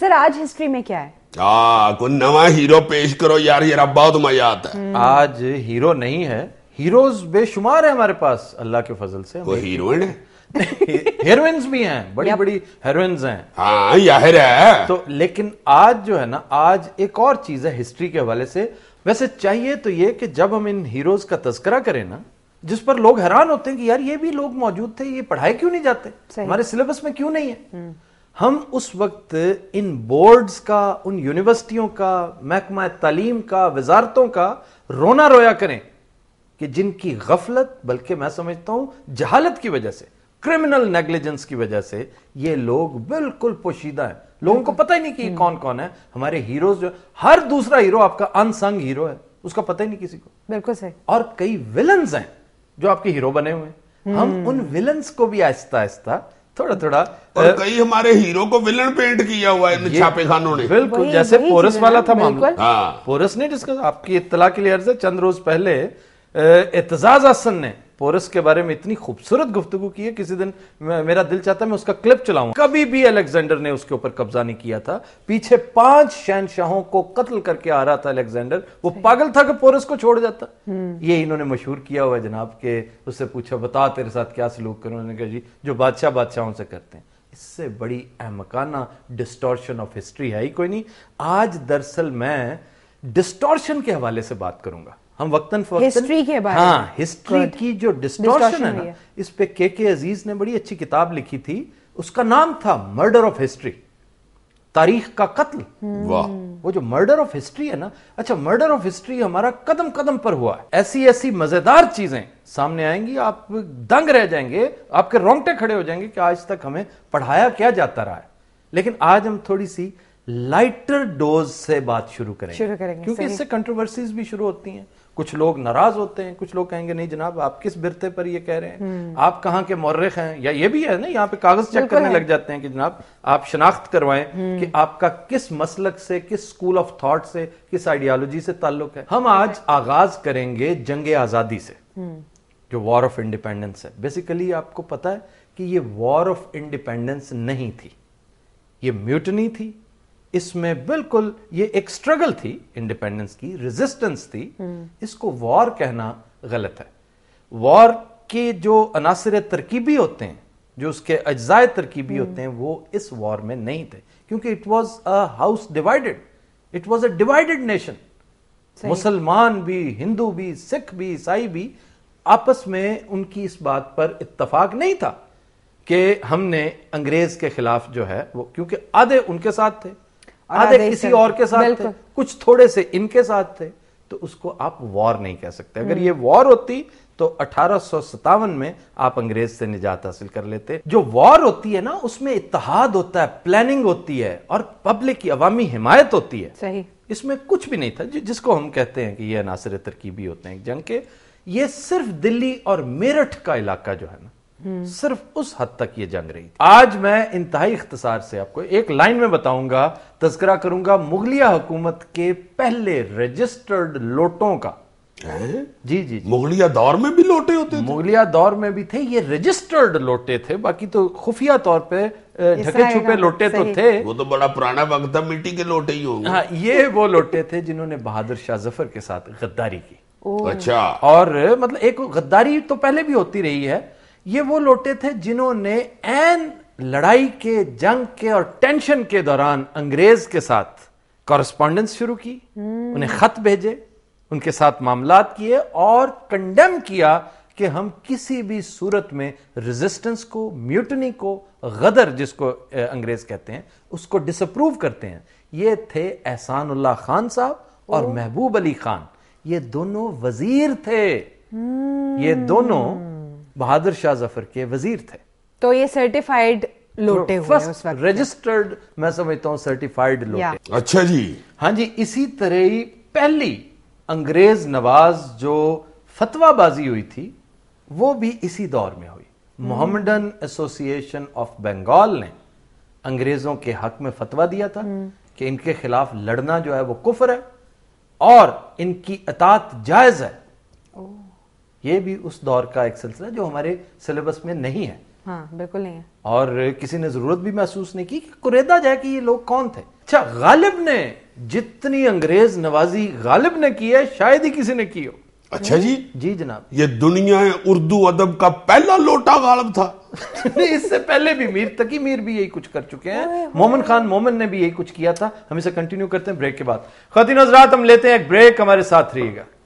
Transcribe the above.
Sir आज history में क्या है आ, हाँ, कोई नवा हीरो पेश करो यार ये बहुत तो मजा आता है हम्म। आज हीरो नहीं है हीरोज बेशुमार है हमारे पास अल्लाह के फजल से वो हीरोइन है हेरोइंस भी हैं बड़ी बड़ी हेरोइंस हैं हाँ जाहिर है तो लेकिन आज जो है ना आज एक और चीज है हिस्ट्री के हवाले से वैसे चाहिए तो ये कि जब हम इन हीरोज का तस्करा करें ना जिस पर लोग हैरान होते हैं कि यार ये भी लोग मौजूद थे ये पढ़ाए क्यों नहीं जाते हमारे सिलेबस में क्यों नहीं है हम्म। हम उस वक्त इन बोर्ड्स का उन यूनिवर्सिटियों का महकमा तालीम का वजारतों का रोना रोया करें कि जिनकी गफलत बल्कि मैं समझता हूं जहालत की वजह से क्रिमिनल नेग्लिजेंस की वजह से ये लोग बिल्कुल पोशीदा हैं लोगों को पता ही नहीं कि हम्म। कौन कौन है हमारे हीरोज जो हर दूसरा हीरो आपका अनसंग हीरो है उसका पता ही नहीं किसी को बिल्कुल सही और कई विलन्स हैं जो आपके हीरो बने हुए हैं हम हम्म। उन विलन्स को भी आहिस्ता आहिस्ता थोड़ा थोड़ा और कई हमारे हीरो को विलन पेंट किया हुआ है छापे खानों ने बिल्कुल जैसे पोरस वाला था मामला हाँ। पोरस नहीं डिस्कस आपकी इतला के लिए अर्ज है चंद रोज पहले एतजाज हसन ने पोरस के बारे में इतनी खूबसूरत गुफ्तु की है किसी दिन मेरा दिल चाहता है मैं उसका क्लिप चलाऊं कभी भी अलेक्जेंडर ने उसके ऊपर कब्जा नहीं किया था पीछे पांच शहनशाहों को कत्ल करके आ रहा था अलेक्जेंडर वो पागल था कि पोरस को छोड़ जाता हम्म। ये इन्होंने मशहूर किया हुआ जनाब के उससे पूछा बता तेरे साथ क्या सलूक करो उन्होंने कहा जी जो बादशाह बादशाहों से करते हैं इससे बड़ी अहमकाना डिस्टोर्शन ऑफ हिस्ट्री है ही कोई नहीं आज दरअसल मैं डिस्टोर्शन के हवाले से बात करूंगा हम वक्तन हिस्ट्री के बारे हाँ हिस्ट्री की जो डिस्टॉर्शन है ना इस पे के के अजीज ने बड़ी अच्छी किताब लिखी थी उसका नाम था मर्डर ऑफ हिस्ट्री तारीख का कत्ल हम्म। वाह वो जो मर्डर ऑफ हिस्ट्री है ना अच्छा मर्डर ऑफ हिस्ट्री हमारा कदम कदम पर हुआ ऐसी ऐसी मजेदार चीजें सामने आएंगी आप दंग रह जाएंगे आपके रोंगटे खड़े हो जाएंगे कि आज तक हमें पढ़ाया क्या जाता रहा है लेकिन आज हम थोड़ी सी लाइटर डोज से बात शुरू करें शुरू करेंगे क्योंकि इससे कंट्रोवर्सीज भी शुरू होती हैं कुछ लोग नाराज होते हैं कुछ लोग कहेंगे नहीं जनाब आप किस बिरते पर ये कह रहे हैं हम्म। आप कहाँ के मौर्रख हैं या ये भी है ना यहाँ पे कागज चेक करने लग जाते हैं कि जनाब आप शनाख्त करवाएं कि हम्म। आपका किस मसलक से किस स्कूल ऑफ थॉट से किस आइडियालॉजी से ताल्लुक है हम आज आगाज करेंगे जंग आजादी से हम्म। जो वॉर ऑफ इंडिपेंडेंस है बेसिकली आपको पता है कि ये वॉर ऑफ इंडिपेंडेंस नहीं थी ये म्यूटनी थी इसमें बिल्कुल ये एक स्ट्रगल थी इंडिपेंडेंस की रेजिस्टेंस थी हम्म। इसको वॉर कहना गलत है वॉर के जो अनासर तरकीबी होते हैं जो उसके अज्जाए तरकीबी हम्म। होते हैं वो इस वॉर में नहीं थे क्योंकि it was a house divided it was a divided nation मुसलमान भी हिंदू भी सिख भी ईसाई भी आपस में उनकी इस बात पर इत्तफाक नहीं था कि हमने अंग्रेज के खिलाफ जो है वो क्योंकि आधे उनके साथ थे आधे किसी और के साथ थे कुछ थोड़े से इनके साथ थे तो उसको आप वॉर नहीं कह सकते अगर हम्म। ये वॉर होती तो अठारह में आप अंग्रेज से निजात हासिल कर लेते जो वॉर होती है ना उसमें इतिहाद होता है प्लानिंग होती है और पब्लिक की अवामी हिमायत होती है सही इसमें कुछ भी नहीं था जिसको हम कहते हैं कि ये अनासर तरकीबी होते हैं जंग के ये सिर्फ दिल्ली और मेरठ का इलाका जो है ना सिर्फ उस हद तक ये जंग रही थी आज मैं इंतहाई इख्तसार से आपको एक लाइन में बताऊंगा तस्करा करूंगा मुगलिया हुकूमत के पहले रजिस्टर्ड लोटों का जी, जी जी मुगलिया दौर में भी लोटे होते थे मुगलिया दौर में भी थे ये रजिस्टर्ड लोटे थे बाकी तो खुफिया तौर पे ढके छुपे लोटे तो थे वो तो बड़ा पुराना वक्त था मिट्टी के लोटे ही होंगे हाँ ये वो लोटे थे जिन्होंने बहादुर शाह जफर के साथ गद्दारी की अच्छा और मतलब एक गद्दारी तो पहले भी होती रही है ये वो लोटे थे जिन्होंने एन लड़ाई के जंग के और टेंशन के दौरान अंग्रेज के साथ कॉरस्पॉन्डेंस शुरू की हम्म। उन्हें खत भेजे उनके साथ मामला किए और कंडेम किया कि हम किसी भी सूरत में रेजिस्टेंस को म्यूटनी को गदर जिसको अंग्रेज कहते हैं उसको डिसअप्रूव करते हैं ये थे एहसानुल्लाह खान साहब और महबूब अली खान ये दोनों वजीर थे हम्म। ये दोनों बहादुर शाह जफर के वजीर थे तो ये सर्टिफाइड लोटे हुए उस वक्त रजिस्टर्ड मैं समझता हूँ सर्टिफाइड लोटे अच्छा जी हाँ जी इसी तरह ही पहली अंग्रेज नवाज जो फतवाबाजी हुई थी वो भी इसी दौर में हुई hmm. Mohammedan association of Bengal ने अंग्रेजों के हक में फतवा दिया था hmm. कि इनके खिलाफ लड़ना जो है वो कुफर है और इनकी अतात जायज है ये भी उस दौर का एक सिलसिला जो हमारे सिलेबस में नहीं है हाँ, बिल्कुल नहीं है और किसी ने जरूरत भी महसूस नहीं की कि कुरेदा जाए कि ये लोग कौन थे अच्छा गालिब ने जितनी अंग्रेज नवाजी गालिब ने की है शायद ही किसी ने की हो अच्छा जी जी जनाब ये दुनिया उर्दू अदब का पहला लोटा गालिब था इससे पहले भी मीर तकी मीर भी यही कुछ कर चुके हैं मोमन खान मोमन ने भी यही कुछ किया था हम इसे कंटिन्यू करते हैं ब्रेक के बाद खातिन नजरात हम लेते हैं एक ब्रेक हमारे साथ रहिएगा